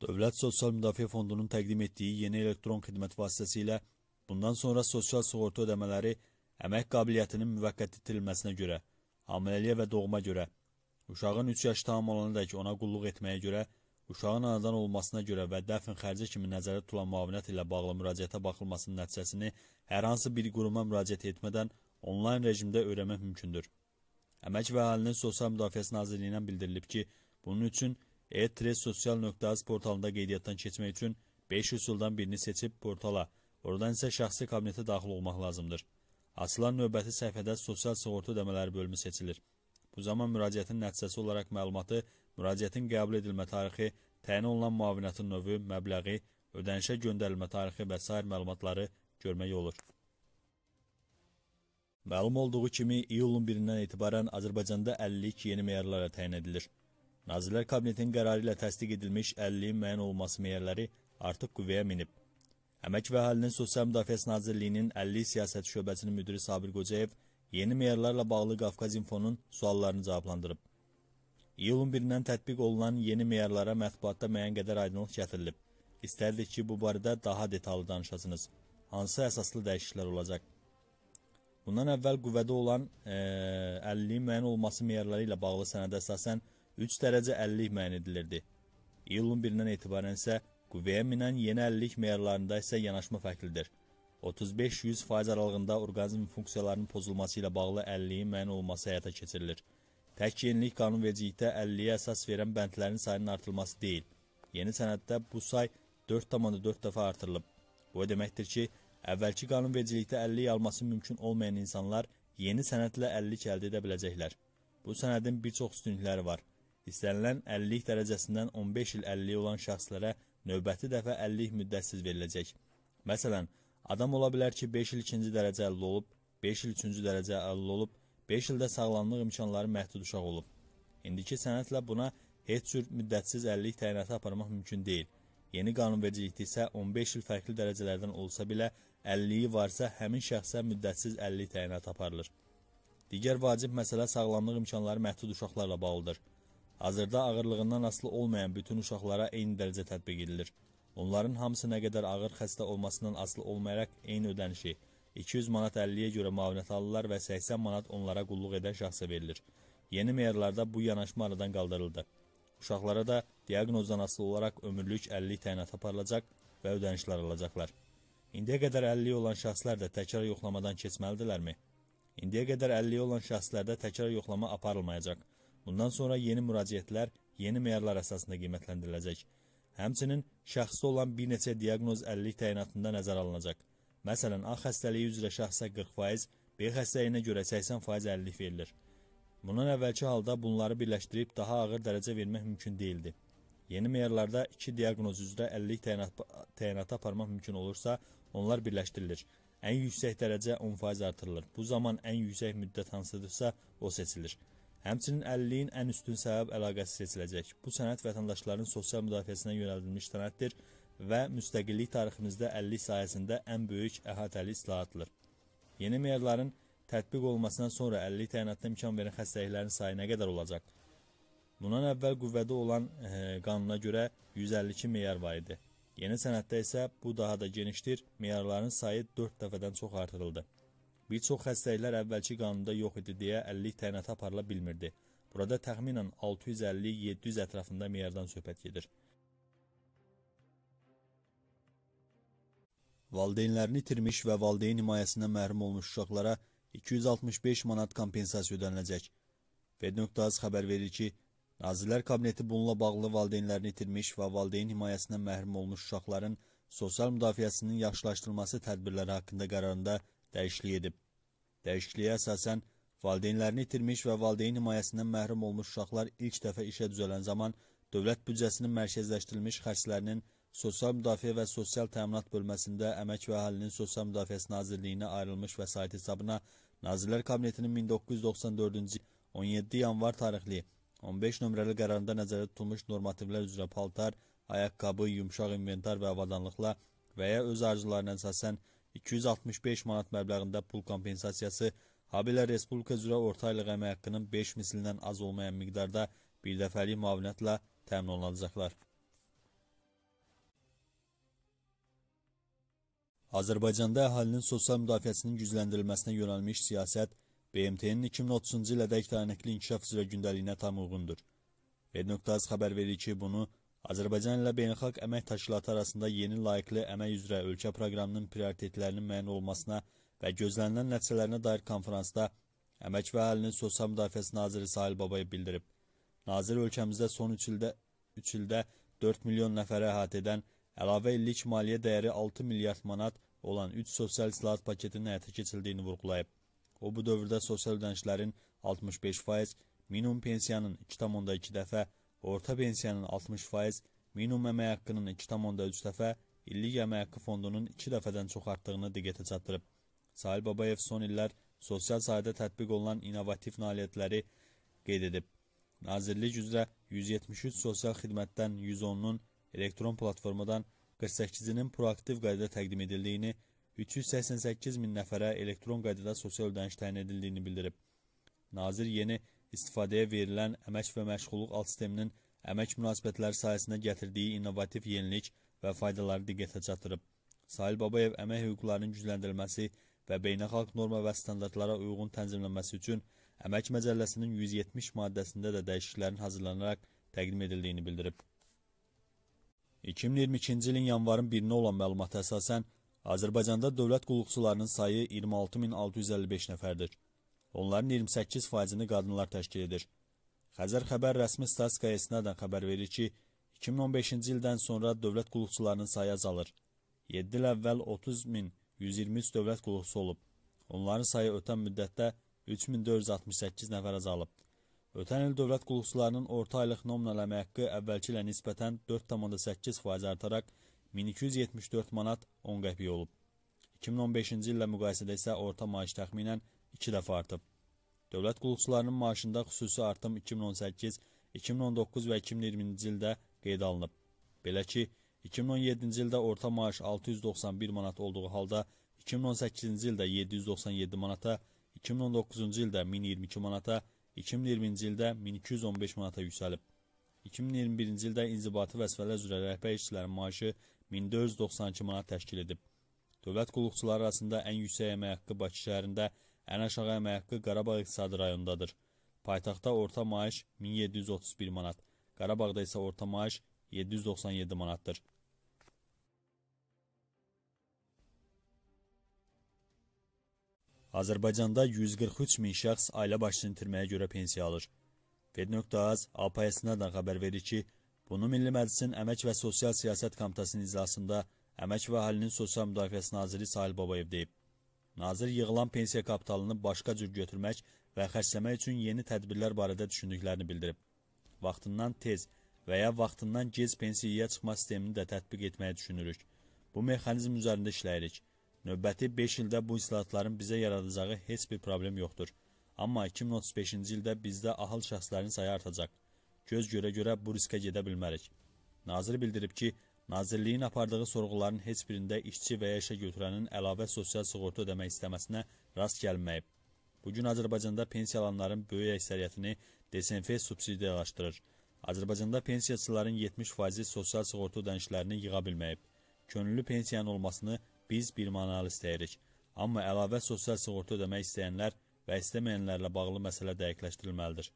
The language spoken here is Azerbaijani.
Dövlət Sosial Müdafiə Fondunun təqdim etdiyi yeni elektron xidmət vasitəsilə bundan sonra sosial sığorta ödəmələri əmək qabiliyyətinin müvəqqəti itirilməsinə görə, hamiləliyə və doğuma görə, uşağın 3 yaş tam olana dək ona qulluq etməyə görə, uşağın anadan olmasına görə və dəfn xərci kimi nəzərdə tutulan müavinət ilə bağlı müraciətə baxılmasının nəticəsini hər hansı bir quruma müraciət etmədən onlayn rejimdə öyrənmək mümkündür. Əmək və Əhalinin Sosial Müdafiəsi Nazirliyindən bildirilib ki, bunun üçün e-sosyal.az portalında qeydiyyatdan keçmək üçün 5 üsuldan birini seçib portala, oradan isə şəxsi kabinetə daxil olmaq lazımdır. Açılan növbəti səhifədə sosial sığorta ödəmələri bölümü seçilir. Bu zaman müraciətin nəticəsi olaraq məlumatı, müraciətin qəbul edilmə tarixi, təyin olunan müavinətin növü, məbləği, ödənişə göndərilmə tarixi və s. məlumatları görmək olur. Məlum olduğu kimi, iyulun 1-dən etibarən Azərbaycanda 52 yeni meyarlara təyin edilir. Nazirlər Kabinetinin qərarı ilə təsdiq edilmiş 50 müəyyən olunması meyərləri artıq qüvvəyə minib. Əmək və Əhalinin Sosial Müdafiəsi Nazirliyinin 50 siyasət şöbəsinin müdiri Sabir Qocayev yeni meyarlarla bağlı Qafqaz İnfonun suallarını cavablandırıb. İyulun 1-dən tətbiq olunan yeni meyarlara mətbuatda müəyyən qədər aydınlıq gətirilib. İstərdik ki, bu barədə daha detallı danışasınız. Hansı əsaslı dəyişikliklər olacaq? Bundan əvvəl qüvvədə olan e, 50 müəyyən olması meyarları ilə bağlı sənədə əsasən 3 dərəcə 50 müəyyən edilirdi. İyulun 1-dən etibarən isə qüvvəyə minən yeni 50 meyarlarında isə yanaşma fərqlidir. 35-100% aralığında orqanizm funksiyalarının pozulması ilə bağlı 50-nin müəyyən olması həyata keçirilir. Tək yenilik qanunvericilikdə 50-yə əsas verən bəndlərin sayının artırılması deyil. Yeni sənəddə bu say 4,4 dəfə artırılıb. Bu deməkdir ki, əvvəlki qanunvericilikdə 50 alması mümkün olmayan insanlar yeni sənədlə 50 əldə edə biləcəklər. Bu sənədin bir çox üstünlükləri var. İstənilən 50 dərəcəsindən 15 il 50 olan şəxslərə növbəti dəfə 50 müddətsiz veriləcək. Məsələn, adam ola bilər ki, 5 il ikinci dərəcə 50 olub, 5 il üçüncü dərəcə 50 olub, 5 ildə sağlamlıq imkanları məhdud uşaq olub. İndiki sənədlə buna heç cür müddətsiz 50 təyinatı aparmaq mümkün deyil. Yeni qanunvericilikdə isə 15 il fərqli dərəcələrdən olsa belə 50-yi varsa həmin şəxsə müddətsiz 50 təyinat aparılır. Digər vacib məsələ sağlamlıq imkanları məhdud uşaqlarla bağlıdır. Hazırda ağırlığından asılı olmayan bütün uşaqlara eyni dərəcə tətbiq edilir. Onların hamısı nə qədər ağır xəstə olmasından asılı olmayaraq eyni ödənişi 200 manat 50-yə görə mavinətallılar və 80 manat onlara qulluq edən şəxsə verilir. Yeni meyarlarda bu yanaşma aradan qaldırıldı. Uşaqlara da diaqnozdan asılı olaraq ömürlük 50 təyinat aparılacaq və ödənişlər alacaqlar. İndiyə qədər 50 olan şəxslər də təkrar yoxlamadan keçməlidirlərmi? İndiyə qədər 50 olan şəxslərdə təkrar yoxlama aparılmayacaq. Bundan sonra yeni müraciətlər yeni meyarlar əsasında qiymətləndiriləcək. Həmçinin şəxsdə olan bir neçə diaqnoz əlillik təyinatında nəzərə alınacaq. Məsələn, A xəstəliyi üzrə şəxsə 40%, B xəstəliyinə görə 80% əlillik verilir. Bundan əvvəlki halda bunları birləşdirib daha ağır dərəcə vermək mümkün değildi. Yeni meyarlarda iki diaqnoz üzrə əlillik təyinat, təyinatı aparmaq mümkün olursa, onlar birləşdirilir. Ən yüksək dərəcə 10% artırılır. Bu zaman ən yüksək müddət hansıdırsa, o seçilir. Həmçinin 50-in ən üstün səbəb əlaqəsi seçiləcək. Bu sənəd vətəndaşların sosial müdafiəsinə yönəldilmiş sənəddir və müstəqillik tariximizdə 50 sayəsində ən böyük əhatəli islahatdır. Yeni meyarların tətbiq olmasından sonra 50 təyinatda imkan verən xəstəliklərin sayı nə qədər olacaq? Bundan əvvəl qüvvədə olan e, qanuna görə 152 meyar var idi. Yeni sənəddə isə bu daha da genişdir. Meyarların sayı 4 dəfədən çox artırıldı. Bir çox xəstəliklər əvvəlki qanunda yox idi deyə 50 təyinata aparıla bilmirdi. Burada təxminən 650-700 ətrafında meyardan söhbət gedir. Valideynlərini itirmiş və valideyn himayəsindən məhrum olmuş uşaqlara 265 manat kompensasiya ödəniləcək. Fed.az xəbər verir ki, Nazirlər Kabineti bununla bağlı valideynlərini itirmiş və valideyn himayəsindən məhrum olmuş uşaqların sosial müdafiəsinin yaxşılaşdırılması tədbirləri haqqında qərarında dəyişiklik edib. Dəyişikliyə əsasən, valideynlərini itirmiş və valideyn himayəsindən məhrum olmuş uşaqlar ilk dəfə işə düzələn zaman dövlət büdcəsinin mərkəzləşdirilmiş xərclərinin Sosial Müdafiə və Sosial Təminat bölməsində Əmək və Əhalinin Sosial Müdafiəsi Nazirliyinə ayrılmış vəsait hesabına Nazirlər Kabinetinin 1994-cü 17 yanvar tarixli 15 nömrəli qərarında nəzərdə tutulmuş normativlər üzrə paltar, ayaqqabı, yumşaq inventar və avadanlıqla və ya öz arzularına əsasən 265 manat məbləğində pul kompensasiyası, habelə Respublika üzrə orta aylıq əmək haqqının 5 mislindən az olmayan miqdarda birdəfəlik müavinətlə təmin olunacaqlar. Azərbaycanda əhalinin sosial müdafiəsinin gücləndirilməsinə yönəlmiş siyasət BMT-nin 2030-cu ilədək dayanıqlı inkişaf üzrə gündəliyinə tam uyğundur. Ed.az xəbər verir ki, bunu Azərbaycan ilə beynəlxalq əmək təşkilatı arasında yeni layiqli əmək üzrə ölkə proqramının prioritetlərinin müəyyən olmasına və gözlənilən nəticələrinə dair konfransda Əmək və Əhalinin Sosial Müdafiəsi Naziri Sahil Babayev bildirib. Nazir ölkəmizdə son 3 ildə, 3 ildə 4 milyon nəfərə əhatə edən əlavə illik maliyyə dəyəri 6 milyard manat olan 3 sosial islahat paketinin həyata keçildiyini vurğulayıb. O bu dövrdə sosial ödənişlərin 65%, minimum pensiyanın 2,2 dəfə Orta pensiyanın 60%, minimum əmək haqqının 2,3 dəfə, illik əmək haqqı fondunun 2 dəfədən çox artdığını diqqətə çatdırıb. Sahil Babayev son illər sosial sahədə tətbiq olunan innovativ nailiyyətləri qeyd edib. Nazirlik üzrə 173 sosial xidmətdən 110-un elektron platformadan 48-inin proaktiv qaydada təqdim edildiyini, 388 min nəfərə elektron qaydada sosial ödəniş təyin edildiyini bildirib. Nazir yeni istifadəyə verilən əmək və məşğulluq alt sisteminin əmək münasibətləri sayəsində gətirdiyi innovativ yenilik və faydaları diqqətə çatdırıb. Sahil Babayev əmək hüquqlarının gücləndirilməsi və beynəlxalq norma və standartlara uyğun tənzimlənməsi üçün əmək məcəlləsinin 170 maddəsində də dəyişikliklərin hazırlanaraq təqdim edildiyini bildirib. 2022-ci ilin yanvarın 1-nə olan məlumata əsasən Azərbaycanda dövlət qulluqçularının sayı 26655 nəfərdir. Onların 28%-ni qadınlar təşkil edir. Xəzər xəbər rəsmi statistikaya istinadən xəbər verir ki, 2015-ci ildən sonra dövlət qulluqçularının sayı azalır. 7 il əvvəl 30.123 dövlət qulluqçusu olub. Onların sayı ötən müddətdə 3468 nəfər azalıb. Ötən il dövlət qulluqçularının orta aylıq nominal əmək haqqı əvvəlki ilə nisbətən 4,8% artaraq 1274 manat 10 qəpiy olub. 2015-ci illə müqayisədə isə orta maaş təxminən iki dəfə artıb. Dövlət qulluqçularının maaşında xüsusi artım 2018, 2019 və 2020-ci ildə qeydə alınıb. Belə ki, 2017-ci ildə orta maaş 691 manat olduğu halda 2018-ci ildə 797 manata, 2019-cu ildə 1022 manata, 2020-ci ildə 1215 manata yüksəlib. 2021-ci ildə inzibati vəzifələr üzrə rəhbər işçilərin maaşı 1492 manat təşkil edib. Dövlət qulluqçuları arasında ən yüksək əmək haqqı Bakı şəhərində Ən aşağı əmək haqqı Qarabağ iqtisadi rayonundadır. Paytaxtda orta maaş 1731 manat, Qarabağda isə orta maaş 797 manatdır. Azərbaycanda 143 min şəxs ailə başçını itirməyə görə pensiya alır. Fed.az APS-dən xəbər verir ki, bunu Milli Məclisin Əmək və Sosial Siyasət Komitəsinin iclasında Əmək və Əhalinin Sosial Müdafiəsi Naziri Sahil Babayev deyib. Nazir yığılan pensiya kapitalını başqa cür götürmək və xərcləmək üçün yeni tədbirlər barədə düşündüklərini bildirib. Vaxtından tez və ya vaxtından gec pensiyaya çıxma sistemini də tətbiq etməyi düşünürük. Bu mexanizm üzərində işləyirik. Növbəti 5 ildə bu islahatların bizə yaradacağı heç bir problem yoxdur. Amma 2035-ci ildə bizdə ahıl şəxslərin sayı artacaq. Göz görə-görə bu riskə gedə bilmərik. Nazir bildirib ki, Nazirliyin apardığı sorğuların heç birində işçi və ya işə götürənin əlavə sosial sığorta ödəmək istəməsinə rast gəlməyib. Bugün Azərbaycanda pensiya alanların böyük əksəriyyətini DSNF subsidiyalaşdırır. Azərbaycanda pensiyaçıların 70%-i sosial sığorta ödənişlərini yığa bilməyib. Könüllü pensiyanın olmasını biz bir manalı istəyirik. Amma əlavə sosial sığorta ödəmək istəyənlər və istəməyənlərlə bağlı məsələ dəqiqləşdirilməlidir.